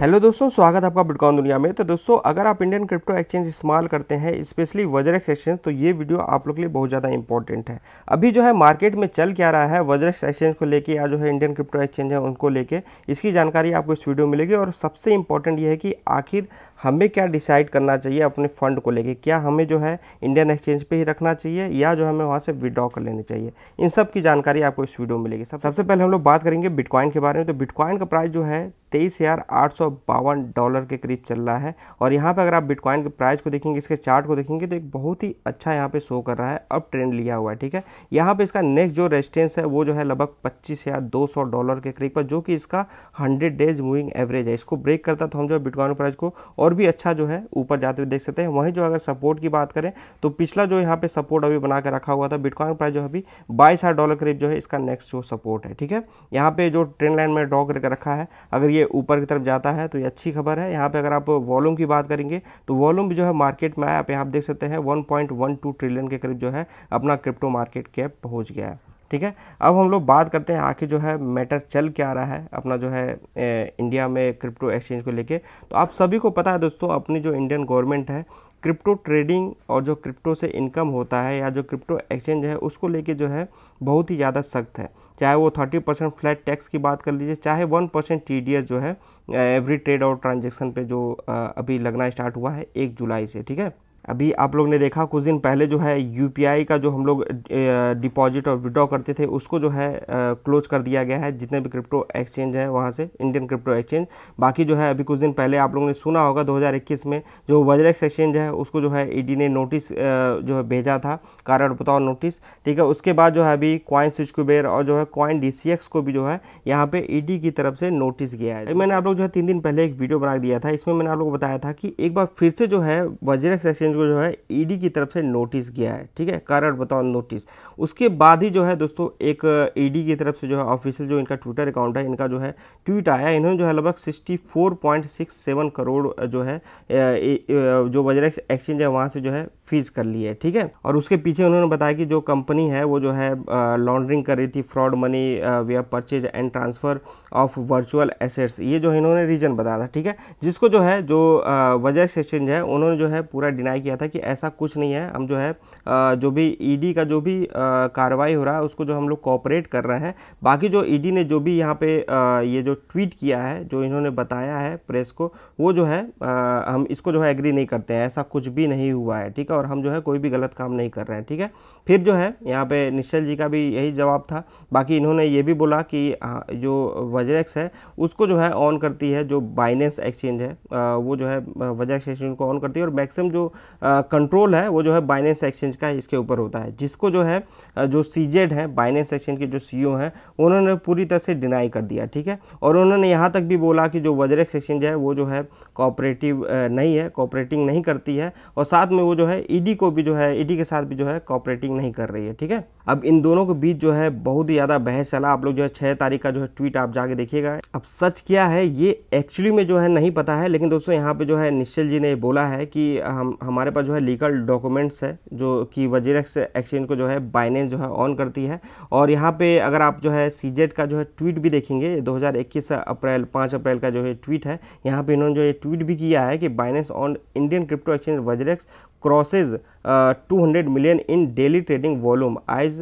hello दोस्तों स्वागत है आपका बिटकॉइन दुनिया में तो दोस्तों अगर आप इंडियन क्रिप्टो एक्सचेंज इस्तेमाल करते हैं स्पेशली वजरेक्स एक्सचेंज तो ये वीडियो आप लोग के लिए बहुत ज़्यादा इंपॉर्टेंट है अभी जो है मार्केट में चल क्या रहा है वजरेक्स एक्सचेंज को लेके या जो है इंडियन क्रिप्टो एक्सचेंज है उनको लेकर इसकी जानकारी आपको इस वीडियो में मिलेगी और सबसे इंपॉर्टेंट ये है कि आखिर हमें क्या डिसाइड करना चाहिए अपने फंड को लेकर क्या हमें जो है इंडियन एक्सचेंज पर ही रखना चाहिए या जो हमें वहाँ से विड्रॉ कर लेनी चाहिए इन सब की जानकारी आपको इस वीडियो में मिलेगी सबसे पहले हम लोग बात करेंगे बिटकॉइन के बारे में तो बिटकॉइन का प्राइस जो है तेईस हज़ार आठ सौ बावन डॉलर के करीब चल रहा है और यहाँ पर अगर आप बिटकॉइन के प्राइस को देखेंगे इसके चार्ट को देखेंगे तो एक बहुत ही अच्छा यहाँ पे शो कर रहा है अब ट्रेंड लिया हुआ है ठीक है यहाँ पे इसका नेक्स्ट जो रेजिस्टेंस है वो जो है लगभग पच्चीस हज़ार दो सौ डॉलर के करीब पर जो कि इसका हंड्रेड डेज मूविंग एवरेज है इसको ब्रेक करता तो हम जो है बिटकॉइन प्राइस को और भी अच्छा जो है ऊपर जाते हुए देख सकते हैं वहीं जो अगर सपोर्ट की बात करें तो पिछला जो यहाँ पर सपोर्ट अभी बना के रखा हुआ था बिटकॉइन प्राइस जो अभी बाईस हज़ार डॉलर करीब जो है इसका नेक्स्ट जो सपोर्ट है ठीक है यहाँ पे जो ट्रेंड लाइन में ड्रॉ करके रखा है अगर ये ये ऊपर की तरफ जाता है तो ये अच्छी खबर है यहाँ पे अगर आप वॉल्यूम की बात करेंगे तो वॉल्यूम जो है मार्केट में आया आप यहाँ देख सकते हैं 1.12 ट्रिलियन के करीब जो है अपना क्रिप्टो मार्केट कैप पहुँच गया है ठीक है अब हम लोग बात करते हैं आखिर जो है मैटर चल क्या आ रहा है अपना जो है ए, इंडिया में क्रिप्टो एक्सचेंज को लेके तो आप सभी को पता है दोस्तों अपनी जो इंडियन गवर्नमेंट है क्रिप्टो ट्रेडिंग और जो क्रिप्टो से इनकम होता है या जो क्रिप्टो एक्सचेंज है उसको लेके जो है बहुत ही ज़्यादा सख्त है चाहे वो थर्टी परसेंट फ्लैट टैक्स की बात कर लीजिए चाहे वन परसेंट टी जो है एवरी ट्रेड और ट्रांजेक्शन पे जो अभी लगना स्टार्ट हुआ है एक जुलाई से ठीक है अभी आप लोग ने देखा कुछ दिन पहले जो है यूपीआई का जो हम लोग डिपॉजिट और विड्रॉ करते थे उसको जो है क्लोज कर दिया गया है जितने भी क्रिप्टो एक्सचेंज हैं वहाँ से इंडियन क्रिप्टो एक्सचेंज बाकी जो है अभी कुछ दिन पहले आप लोगों ने सुना होगा 2021 में जो वज्रेक्स एक्सचेंज है उसको जो है ईडी e ने नोटिस जो है भेजा था कारण बताओ नोटिस ठीक है उसके बाद जो है अभी क्वाइन स्विच कुबेर और जो है क्वाइन डी को भी जो है यहाँ पर ई e की तरफ से नोटिस गया है मैंने आप लोग जो है तीन दिन पहले एक वीडियो बना दिया था इसमें मैंने आप लोग को बताया था कि एक बार फिर से जो है वज्रेक्स एक्सचेंज एक्सचेंज को जो है ईडी e की तरफ से नोटिस गया है ठीक है कारण बताओ नोटिस उसके बाद ही जो है दोस्तों एक ईडी uh, e की तरफ से जो है ऑफिशियल जो इनका ट्विटर अकाउंट है इनका जो है ट्वीट आया इन्होंने जो है लगभग sixty four point six seven crore uh, जो है uh, जो वजरेक्स एक्सचेंज है वहाँ से जो है फीस कर ली है ठीक है और उसके पीछे उन्होंने बताया कि जो कंपनी है वो जो है लॉन्ड्रिंग कर रही थी fraud money via purchase and transfer of virtual assets ये जो इन्होंने रीजन बताया था ठीक है जिसको जो है जो वजरेक्स एक्सचेंज है उन्होंने जो है पूरा डिनाई ट्राई किया था कि ऐसा कुछ नहीं है हम जो है जो भी ईडी e का जो भी कार्रवाई हो रहा है उसको जो हम लोग कॉपरेट कर रहे हैं बाकी जो ईडी e ने जो भी यहाँ पे ये जो ट्वीट किया है जो इन्होंने बताया है प्रेस को वो जो है हम इसको जो है एग्री नहीं करते हैं ऐसा कुछ भी नहीं हुआ है ठीक है और हम जो है कोई भी गलत काम नहीं कर रहे हैं ठीक है फिर जो है यहाँ पे निश्चल जी का भी यही जवाब था बाकी इन्होंने ये भी बोला कि जो वजरेक्स है उसको जो है ऑन करती है जो बाइनेंस एक्सचेंज है वो जो है वजरेक्स एक्सचेंज को ऑन करती है और मैक्सिमम जो कंट्रोल है वो जो है बाइनेंस एक्सचेंज का इसके ऊपर होता है जिसको जो है जो सी जेड है बाइनेंस एक्सचेंज के जो सी ओ e हैं उन्होंने पूरी तरह से डिनाई कर दिया ठीक है और उन्होंने यहाँ तक भी बोला कि जो वजरेक्स एक्सचेंज है वो जो है कॉपरेटिव नहीं है कॉपरेटिंग नहीं करती है और साथ में वो जो है ईडी e को भी जो है ईडी e के साथ भी जो है कॉपरेटिंग नहीं कर रही है ठीक है अब इन दोनों के बीच जो है बहुत ही ज़्यादा बहस चला आप लोग जो है छः तारीख का जो है ट्वीट आप जाके देखिएगा अब सच क्या है ये एक्चुअली में जो है नहीं पता है लेकिन दोस्तों यहाँ पर जो है निश्चल जी ने बोला है कि हम हमारे हमारे पास जो है लीगल डॉक्यूमेंट्स है जो कि वजीर एक्सचेंज को जो है बाइनेंस जो है ऑन करती है और यहाँ पे अगर आप जो है सी का जो है ट्वीट भी देखेंगे 2021 अप्रैल 5 अप्रैल का जो है ट्वीट है यहाँ पे इन्होंने जो ये ट्वीट भी किया है कि Binance on Indian crypto exchange WazirX crosses two hundred million in daily trading volume highs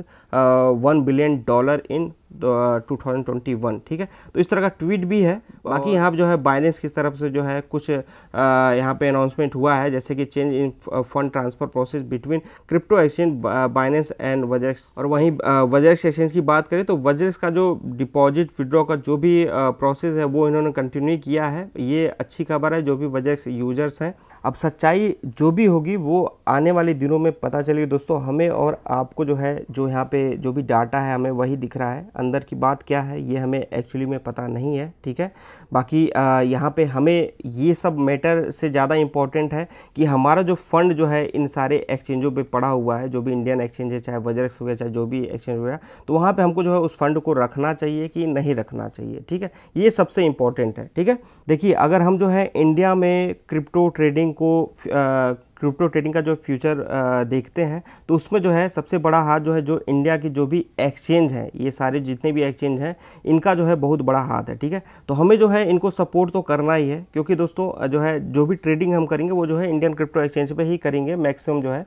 one billion dollar in 2021 ठीक है तो इस तरह का ट्वीट भी है बाकी यहाँ जो है बाइनेंस की तरफ से जो है कुछ यहाँ पे अनाउंसमेंट हुआ है जैसे कि change in fund transfer process between crypto exchange Binance and WazirX और वहीं वजरेक्स एक्सचेंज की बात करें तो वजरेक्स का जो डिपॉजिट विड्रॉ का जो भी प्रोसेस है वो इन्होंने कंटिन्यू किया है ये अच्छी खबर है जो भी वजरेक्स यूजर्स हैं अब सच्चाई जो भी होगी वो आने वाले दिनों में पता चलेगी दोस्तों हमें और आपको जो है जो यहाँ पे जो भी डाटा है हमें वही दिख रहा है अंदर की बात क्या है ये हमें एक्चुअली में पता नहीं है ठीक है बाकी यहाँ पे हमें ये सब मैटर से ज़्यादा इम्पॉर्टेंट है कि हमारा जो फंड जो है इन सारे एक्सचेंजों पर पड़ा हुआ है जो भी इंडियन एक्सचेंज है चाहे वजरक्स हो गया चाहे जो भी एक्सचेंज हो गया तो वहाँ पर हमको जो है उस फंड को रखना चाहिए कि नहीं रखना चाहिए ठीक है ये सबसे इम्पॉर्टेंट है ठीक है देखिए अगर हम जो है इंडिया में क्रिप्टो ट्रेडिंग को क्रिप्टो ट्रेडिंग का जो फ्यूचर देखते हैं तो उसमें जो है सबसे बड़ा हाथ जो है जो इंडिया की जो भी एक्सचेंज है ये सारे जितने भी एक्सचेंज हैं इनका जो है बहुत बड़ा हाथ है ठीक है तो हमें जो है इनको सपोर्ट तो करना ही है क्योंकि दोस्तों जो है जो भी ट्रेडिंग हम करेंगे वो जो है इंडियन क्रिप्टो एक्सचेंज पर ही करेंगे मैक्सिमम जो है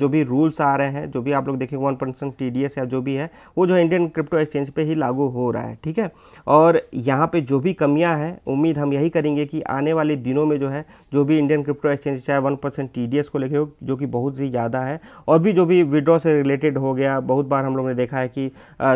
जो भी रूल्स आ रहे हैं जो भी आप लोग देखेंगे one percent T D S या जो भी है वो जो है इंडियन क्रिप्टो एक्सचेंज पर ही लागू हो रहा है ठीक है और यहाँ पर जो भी कमियाँ हैं उम्मीद हम यही करेंगे कि आने वाले दिनों में जो है जो भी इंडियन क्रिप्टो एक्सचेंज चाहे वन परसेंट टी को लेके हो जो कि बहुत ही ज़्यादा है और भी जो भी विड्रॉ से रिलेटेड हो गया बहुत बार हम लोग ने देखा है कि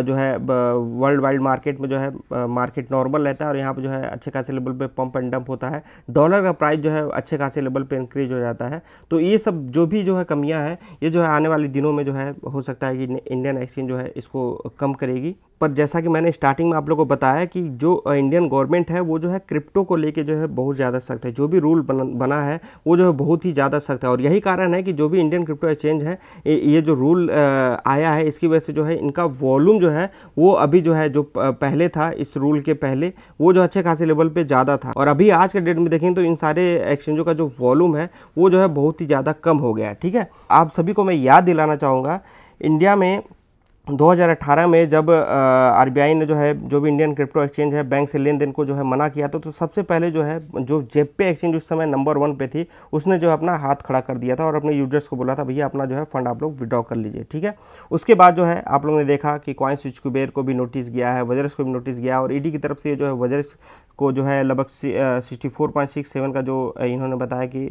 जो है वर्ल्ड वाइड मार्केट में जो है मार्केट नॉर्मल रहता है और यहाँ पर जो है अच्छे खासे लेवल पर पम्प एंड डंप होता है डॉलर का प्राइस जो है अच्छे खासे लेवल पर इंक्रीज हो जाता है तो ये सब जो भी जो है कमियाँ हैं ये जो है आने वाले दिनों में जो है हो सकता है कि इंडियन एक्सचेंज जो है इसको कम करेगी पर जैसा कि मैंने स्टार्टिंग में आप लोगों को बताया कि जो इंडियन गवर्नमेंट है वो जो है क्रिप्टो को लेके जो है बहुत ज़्यादा सख्त है जो भी रूल बन बना है वो जो है बहुत ही ज़्यादा सख्त है और यही कारण है कि जो भी इंडियन क्रिप्टो एक्सचेंज है ये जो रूल आया है इसकी वजह से जो है इनका वॉल्यूम जो है वो अभी जो है जो पहले था इस रूल के पहले वो जो अच्छे खासे लेवल पर ज़्यादा था और अभी आज के डेट में देखें तो इन सारे एक्सचेंजों का जो वॉल्यूम है वो जो है बहुत ही ज़्यादा कम हो गया है ठीक है आप सभी को मैं याद दिलाना चाहूँगा इंडिया में 2018 में जब आरबीआई ने जो है जो भी इंडियन क्रिप्टो एक्सचेंज है बैंक से लेन देन को जो है मना किया था तो, तो सबसे पहले जो है जो जेपे एक्सचेंज उस समय नंबर वन पे थी उसने जो अपना हाथ खड़ा कर दिया था और अपने यूजर्स को बोला था भैया अपना जो है फंड आप लोग विड्रॉ कर लीजिए ठीक है उसके बाद जो है आप लोगों ने देखा कि कॉइन स्विच कुबेर को भी नोटिस गया है वजरस को भी नोटिस गया और ईडी की तरफ से जो है वजरस को जो है लगभग sixty four point six seven का जो इन्होंने बताया कि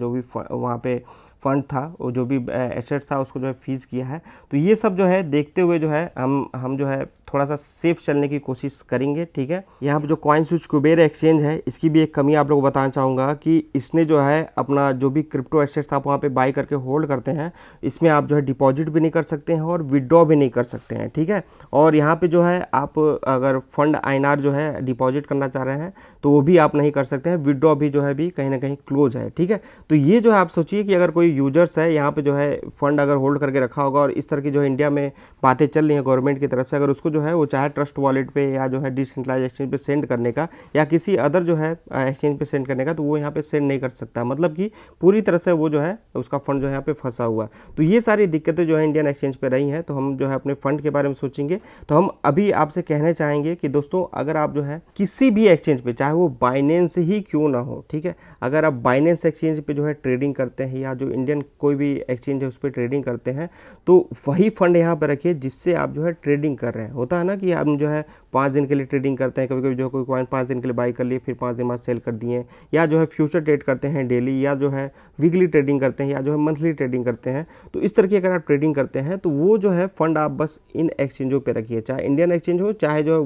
जो भी वहाँ पे फंड था और जो भी एसेट्स था उसको जो है फीस किया है तो ये सब जो है देखते हुए जो है हम हम जो है थोड़ा सा सेफ चलने की कोशिश करेंगे ठीक है यहाँ पर जो कॉइन स्विच कुबेर एक्सचेंज है इसकी भी एक कमी आप लोग बताना चाहूँगा कि इसने जो है अपना जो भी क्रिप्टो एसेट्स आप वहाँ पर बाई करके होल्ड करते हैं इसमें आप जो है डिपॉजिट भी नहीं कर सकते हैं और विदड्रॉ भी नहीं कर सकते हैं ठीक है और यहाँ पर जो है आप अगर फंड आई जो है डिपॉजिट करना चाह रहे हैं तो वो भी आप नहीं कर सकते हैं विड्रॉ भी जो है भी कहीं ना कहीं क्लोज है ठीक है तो ये जो है आप सोचिए कि अगर कोई यूजर्स है यहाँ पर जो है फंड अगर होल्ड करके रखा होगा और इस तरह की जो है इंडिया में बातें चल रही हैं गवर्नमेंट की तरफ से अगर उसको जो है वो चाहे ट्रस्ट वॉलेट पर या जो है डिसेंट्रलाइज एक्सचेंज पर सेंड करने का या किसी अदर जो है एक्सचेंज पर सेंड करने का तो वो यहाँ पर सेंड नहीं कर सकता मतलब कि पूरी तरह से वो जो है उसका फंड जो है यहाँ पर फंसा हुआ है तो ये सारी दिक्कतें जो है इंडियन एक्सचेंज पर रही हैं तो हम जो है अपने फंड के बारे में सोचेंगे तो हम अभी आपसे कहना चाहेंगे कि दोस्तों अगर आप जो है किसी भी एक्सचेंज पे चाहे वो बाइनेंस ही क्यों ना हो ठीक है अगर आप बाइनेंस एक्सचेंज पे जो है ट्रेडिंग करते हैं या जो इंडियन कोई भी एक्सचेंज है उस पर ट्रेडिंग करते हैं तो वही फंड यहाँ पर रखिए जिससे आप जो है ट्रेडिंग कर रहे हैं होता है ना कि हम जो है पाँच दिन के लिए ट्रेडिंग करते हैं कभी कभी जो है कोई क्वाइंट पाँच दिन के लिए बाई कर लिए फिर पाँच दिन बाद सेल कर दिए या जो है फ्यूचर ट्रेड करते हैं डेली या जो है वीकली ट्रेडिंग करते हैं या जो है मंथली ट्रेडिंग करते हैं तो इस तरह की अगर आप ट्रेडिंग करते हैं तो वो जो है फंड आप बस इन एक्सचेंजों पर रखिए चाहे इंडियन एक्सचेंज हो चाहे जो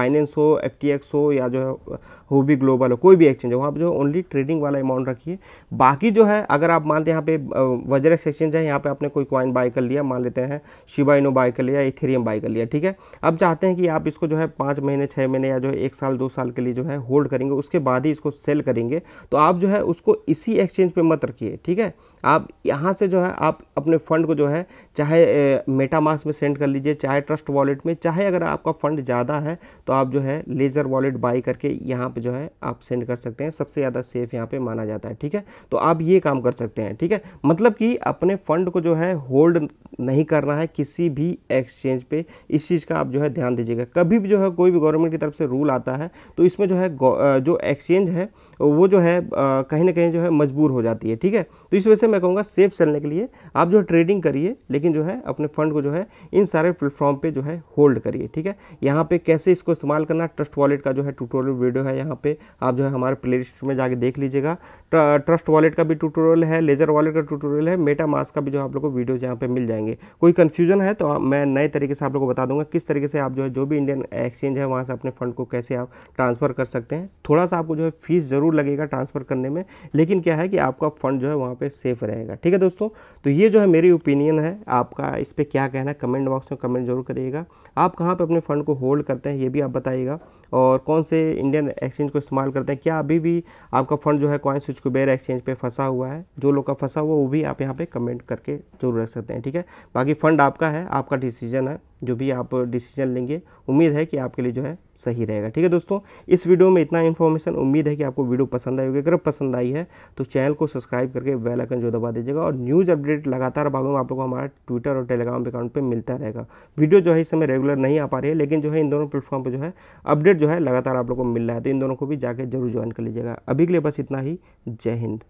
बाइनेंस हो एफ हो या जो है हो भी ग्लोबल हो कोई भी एक्सचेंज हो वहाँ पर जो ओनली ट्रेडिंग वाला अमाउंट रखिए बाकी जो है अगर आप मानते हैं यहाँ पे वजरेक्स एक्सचेंज है यहाँ पे आपने कोई क्वाइन बाय कर लिया मान लेते हैं शिबाइनो बाय कर लिया इथेरियम बाय कर लिया ठीक है अब चाहते हैं कि आप इसको जो है पाँच महीने छः महीने या जो है एक साल दो साल के लिए जो है होल्ड करेंगे उसके बाद ही इसको सेल करेंगे तो आप जो है उसको इसी एक्सचेंज पर मत रखिए ठीक है आप यहाँ से जो है आप अपने फ़ंड को जो है चाहे मेटामास में सेंड कर लीजिए चाहे ट्रस्ट वॉलेट में चाहे अगर आपका फ़ंड ज़्यादा है तो आप जो है लेज़र वॉलेट बाई करके करके यहाँ पे जो है आप सेंड कर सकते हैं सबसे ज़्यादा सेफ यहाँ पे माना जाता है ठीक है तो आप ये काम कर सकते हैं ठीक है मतलब कि अपने फंड को जो है होल्ड नहीं करना है किसी भी एक्सचेंज पे इस चीज़ का आप जो है ध्यान दीजिएगा कभी भी जो है कोई भी गवर्नमेंट की तरफ से रूल आता है तो इसमें जो है जो एक्सचेंज है वो जो है कहीं ना कहीं जो है मजबूर हो जाती है ठीक है तो इस वजह से मैं कहूँगा सेफ चलने के लिए आप जो है ट्रेडिंग करिए लेकिन जो है अपने फंड को जो है इन सारे प्लेटफॉर्म पर जो है होल्ड करिए ठीक है यहाँ पर कैसे इसको इस्तेमाल करना ट्रस्ट वॉलेट का जो है टूटोरियल वीडियो है यहाँ पे आप जो है हमारे प्ले में जाके देख लीजिएगा ट्रस्ट वॉलेट का भी ट्यूटोरियल है लेजर वॉलेट का ट्यूटोरियल है मेटा मास्क का भी जो आप लोग को वीडियोज यहाँ पे मिल जाएंगे कोई कन्फ्यूजन है तो मैं नए तरीके से आप लोग को बता दूंगा किस तरीके से आप जो है जो भी इंडियन एक्सचेंज है वहाँ से अपने फंड को कैसे आप ट्रांसफ़र कर सकते हैं थोड़ा सा आपको जो है फीस ज़रूर लगेगा ट्रांसफ़र करने में लेकिन क्या है कि आपका फ़ंड जो है वहाँ पर सेफ रहेगा ठीक है दोस्तों तो ये जो है मेरी ओपिनियन है आपका इस पर क्या कहना कमेंट बॉक्स में कमेंट जरूर करिएगा आप कहाँ पर अपने फ़ंड को होल्ड करते हैं ये भी आप बताइएगा और कौन से इंडियन एक्सचेंज को इस्तेमाल करते हैं क्या अभी भी आपका फंड जो है कॉइन स्विच कुबेर एक्सचेंज पे फंसा हुआ है जो लोग का फंसा हुआ वो भी आप यहाँ पे कमेंट करके जरूर रख सकते हैं ठीक है बाकी फंड आपका है आपका डिसीजन है जो भी आप डिसीजन लेंगे उम्मीद है कि आपके लिए जो है सही रहेगा ठीक है दोस्तों इस वीडियो में इतना इन्फॉर्मेशन उम्मीद है कि आपको वीडियो पसंद आई होगी अगर पसंद आई है तो चैनल को सब्सक्राइब करके बेल आइकन जो दबा दीजिएगा और न्यूज़ अपडेट लगातार भागों में आप लोगों को हमारा ट्विटर और टेलीग्राम अकाउंट पर मिलता रहेगा वीडियो जो है इस समय रेगुलर नहीं आ पा रही है लेकिन जो है इन दोनों प्लेटफॉर्म पर जो है अपडेट जो है लगातार आप लोग को मिल रहा है तो इन दोनों को भी जाकर जरूर ज्वाइन कर लीजिएगा अभी के लिए बस इतना ही जय हिंद